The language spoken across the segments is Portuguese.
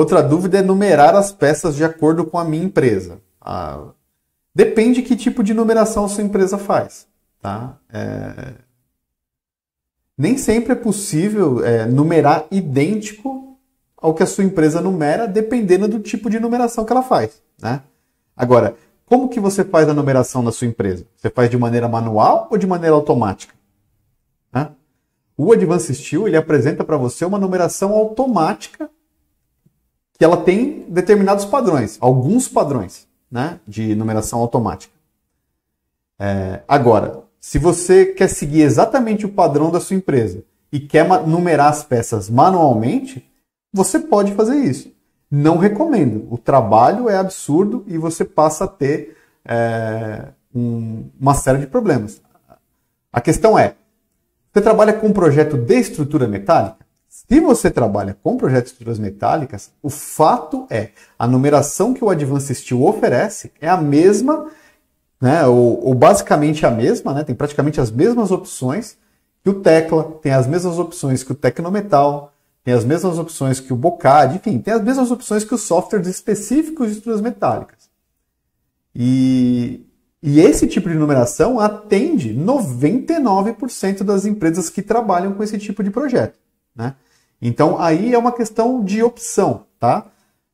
Outra dúvida é numerar as peças de acordo com a minha empresa. Ah, depende que tipo de numeração a sua empresa faz. Tá? É... Nem sempre é possível é, numerar idêntico ao que a sua empresa numera, dependendo do tipo de numeração que ela faz. Né? Agora, como que você faz a numeração da sua empresa? Você faz de maneira manual ou de maneira automática? Né? O Advanced Steel ele apresenta para você uma numeração automática que ela tem determinados padrões, alguns padrões né, de numeração automática. É, agora, se você quer seguir exatamente o padrão da sua empresa e quer numerar as peças manualmente, você pode fazer isso. Não recomendo. O trabalho é absurdo e você passa a ter é, um, uma série de problemas. A questão é: você trabalha com um projeto de estrutura metálica? Se você trabalha com projetos de estruturas metálicas, o fato é, a numeração que o Advanced Steel oferece é a mesma, né, ou, ou basicamente a mesma, né, tem praticamente as mesmas opções que o Tecla, tem as mesmas opções que o Tecnometal, tem as mesmas opções que o Bocad, enfim, tem as mesmas opções que os softwares específicos de estruturas metálicas. E, e esse tipo de numeração atende 99% das empresas que trabalham com esse tipo de projeto. Né? Então aí é uma questão de opção, tá?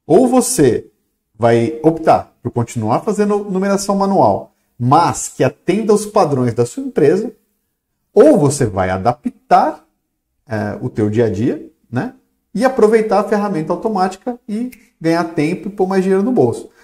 Ou você vai optar por continuar fazendo numeração manual, mas que atenda aos padrões da sua empresa, ou você vai adaptar é, o teu dia a dia, né? E aproveitar a ferramenta automática e ganhar tempo e pôr mais dinheiro no bolso.